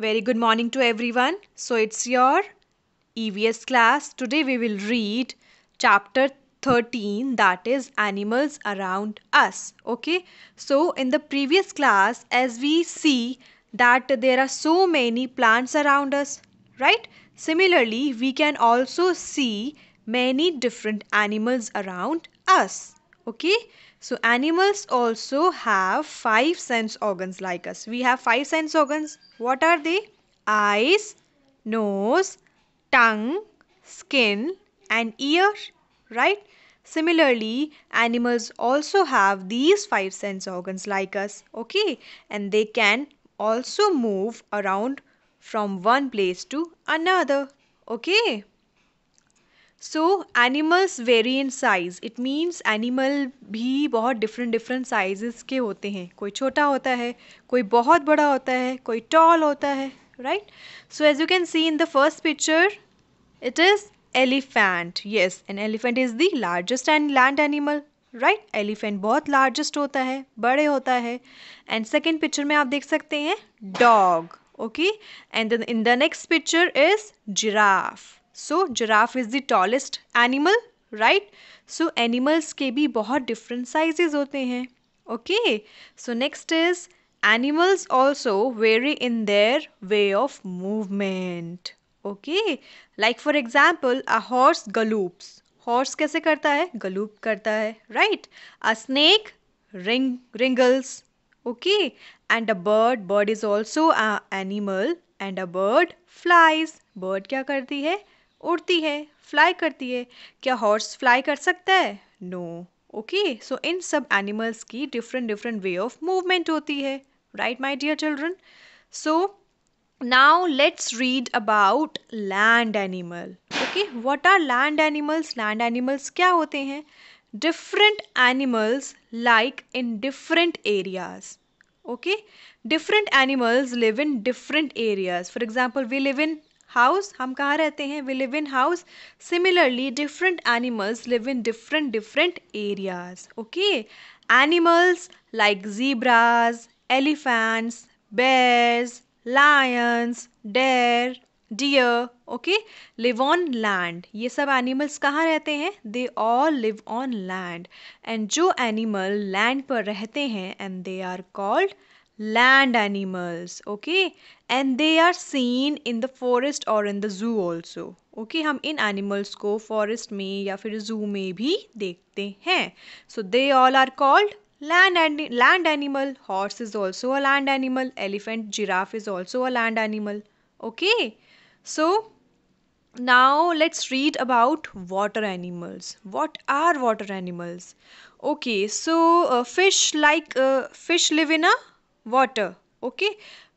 Very good morning to everyone. So it's your EVS class. Today we will read chapter 13 that is animals around us. Okay. So in the previous class as we see that there are so many plants around us. Right. Similarly we can also see many different animals around us. Okay. So animals also have five sense organs like us. We have five sense organs. What are they? Eyes, nose, tongue, skin and ear, right? Similarly, animals also have these five sense organs like us, okay? And they can also move around from one place to another, okay? So animals vary in size it means animal भी बहुत different different size के होते हैं कोई छोटा होता है कोई बहुत बड़ा होता है कोई टॉल होता है right so as you can see in the first picture it is elephant yes and elephant is the largest and land animal right elephant बहुत लार्जेस्ट होता है बड़े होता है एंड सेकेंड पिक्चर में आप देख सकते हैं dog okay and in the next picture is giraffe so giraffe is the tallest animal right so animals के भी बहुत डिफरेंट साइजेस होते हैं okay so next is animals also vary in their way of movement okay like for example a horse gallops horse कैसे करता है gallop करता है right a snake ring wriggles okay and a bird bird is also animal and a bird flies bird क्या करती है उड़ती है फ्लाई करती है क्या हॉर्स फ्लाई कर सकता है नो ओके सो इन सब एनिमल्स की different different way of movement होती है right my dear children so now let's read about land animal okay what are land animals land animals क्या होते हैं different animals like in different areas okay different animals live in different areas for example we live in house हम कहाँ रहते हैं we live in house similarly different animals live in different different areas okay animals like जीब्राज elephants bears lions deer deer okay live on land ये सब animals कहाँ रहते हैं they all live on land and जो animal land पर रहते हैं and they are called land animals okay and they are seen in the forest और in the zoo also okay हम इन एनिमल्स को फॉरेस्ट में या फिर ज़ू में भी देखते हैं so they all are called land land animal horse is also a land animal elephant giraffe is also a land animal okay so now let's read about water animals what are water animals okay so uh, fish like uh, fish live in a water okay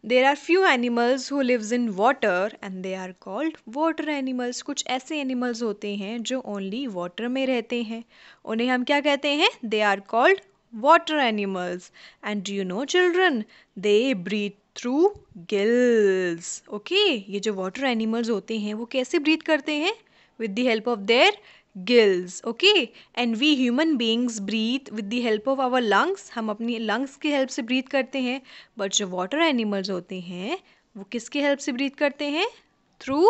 there are few animals who lives in water and they are called water animals कुछ ऐसे animals होते हैं जो only water में रहते हैं उन्हें हम क्या कहते हैं they are called water animals and do you know children they breathe through gills okay ये जो वाटर एनिमल्स होते हैं वो कैसे ब्रीथ करते हैं with the help of their gills okay and we human beings breathe with the help of our lungs हम अपनी लंग्स की हेल्प से ब्रीथ करते हैं बट जो वाटर एनिमल्स होते हैं वो किसके हेल्प से ब्रीथ करते हैं through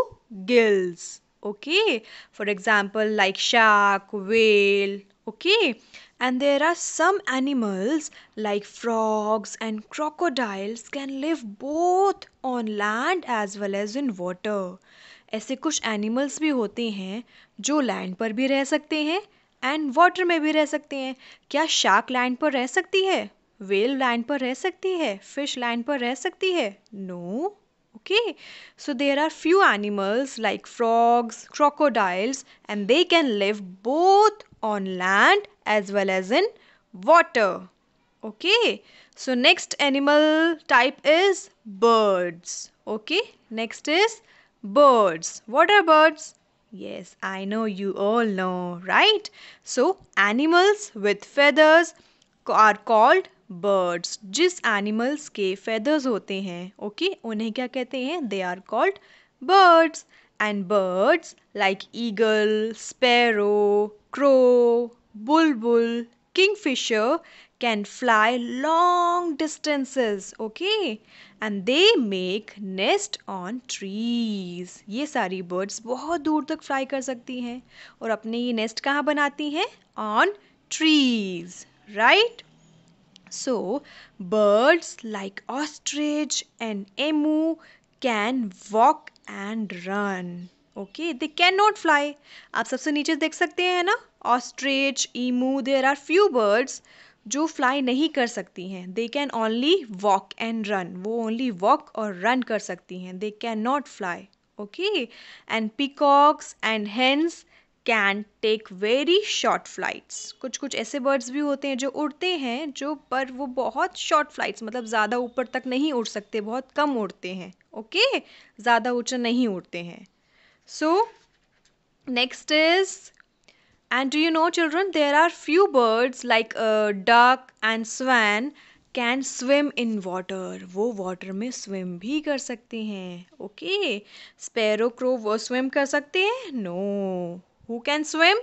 gills okay for example like shark whale okay and there are some animals like frogs and crocodiles can live both on land as well as in water ऐसे कुछ animals भी होते हैं जो land पर भी रह सकते हैं एंड वाटर में भी रह सकते हैं क्या शार्क लैंड पर रह सकती है वेल लैंड पर रह सकती है फिश लैंड पर रह सकती है no okay so there are few animals like frogs crocodiles and they can live both on land as well as in water okay so next animal type is birds okay next is birds. What are birds? Yes, I know you all know, right? So, animals with feathers are called birds जिस animals के feathers होते हैं okay? उन्हें क्या कहते हैं they are called birds and birds like eagle sparrow crow bulbul kingfisher can fly long distances okay and they make nest on trees ये सारी birds बहुत दूर तक fly कर सकती हैं और अपने ये nest कहाँ बनाती हैं on trees right so birds like ostrich and emu can walk and run okay they can not fly आप सबसे नीचे देख सकते हैं ना ostrich emu there are few birds जो फ्लाई नहीं कर सकती हैं they can only walk and run वो ओनली वॉक और रन कर सकती हैं they can not fly okay and peacocks and hens can take very short flights कुछ कुछ ऐसे बर्ड्स भी होते हैं जो उड़ते हैं जो पर वो बहुत शॉर्ट फ्लाइट्स मतलब ज़्यादा ऊपर तक नहीं उड़ सकते बहुत कम उड़ते हैं ओके okay? ज़्यादा ऊँचा नहीं उड़ते हैं so next is And do you know, children, there are few birds like a duck and swan can swim in water. Wo water mein swim bhi kar sakte hain. Okay. Sparrow crow wo swim kar sakte hain? No. Who can swim?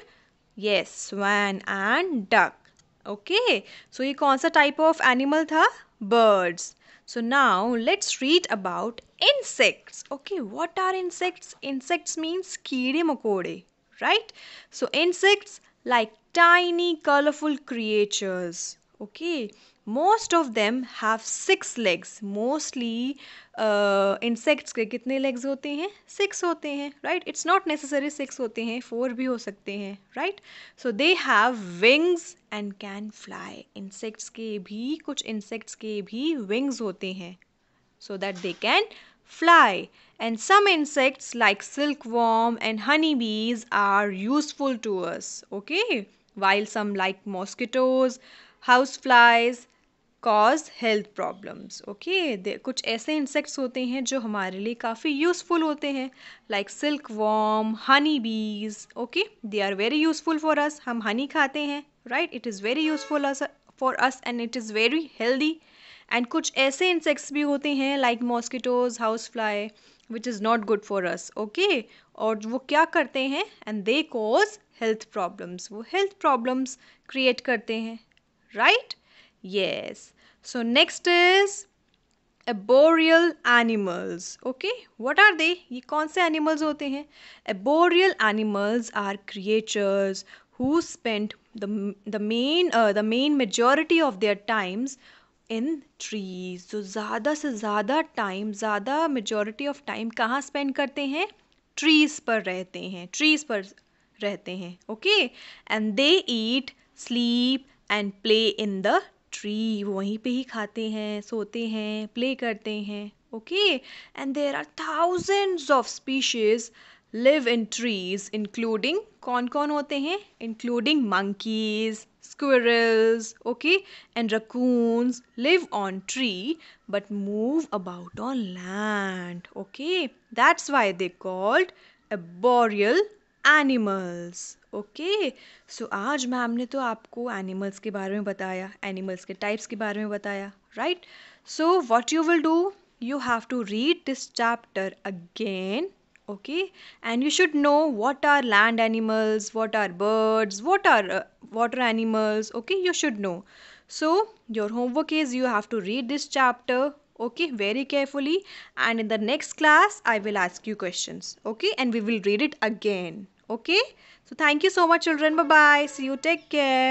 Yes, swan and duck. Okay. So, he, kaun sa type of animal tha? Birds. So, now let's read about insects. Okay. What are insects? Insects means kiri makode. right? So insects like tiny colorful creatures. Okay, most of them have six legs. Mostly uh, insects ke kitne legs hote hain Six hote hain right? It's not necessary six hote hain four bhi ho sakte hain right? So they have wings and can fly. Insects ke bhi kuch insects ke bhi wings hote hain so that they can fly, and some insects like silkworm and honeybees are useful to us, okay? While some like mosquitoes, houseflies cause health problems okay कुछ ऐसे insects होते हैं जो हमारे लिए काफ़ी useful होते हैं like silk silkworm honey bees okay they are very useful for us हम हनी खाते हैं right it is very useful for us and it is very healthy and कुछ ऐसे इंसेक्ट्स भी होते हैं like mosquitoes housefly which is not good for us okay और वो क्या करते हैं and they cause health problems वो हेल्थ प्रॉब्लम्स क्रिएट करते हैं right yes so next is arboreal animals okay what are they ये कौन से एनिमल्स होते हैं arboreal animals are creatures who spend the main the main majority of their times in trees जो ज़्यादा से ज़्यादा टाइम ज़्यादा मेजोरिटी ऑफ टाइम कहाँ स्पेंड करते हैं ट्रीज पर रहते हैं ट्रीज पर रहते हैं okay and they eat sleep and play in the tree वो वहीं पे ही खाते हैं सोते हैं प्ले करते हैं okay and there are thousands of species live in trees including कौन कौन होते हैं including monkeys squirrels okay and raccoons live on tree but move about on land okay that's why they called arboreal animals okay so aaj ma'am ne to aapko animals ke bare mein bataya animals ke types ke bare mein right so what you will do you have to read this chapter again okay and you should know what are land animals what are birds what are uh, water animals okay you should know so your homework is you have to read this chapter okay very carefully and in the next class i will ask you questions okay and we will read it again okay so thank you so much children bye bye see you take care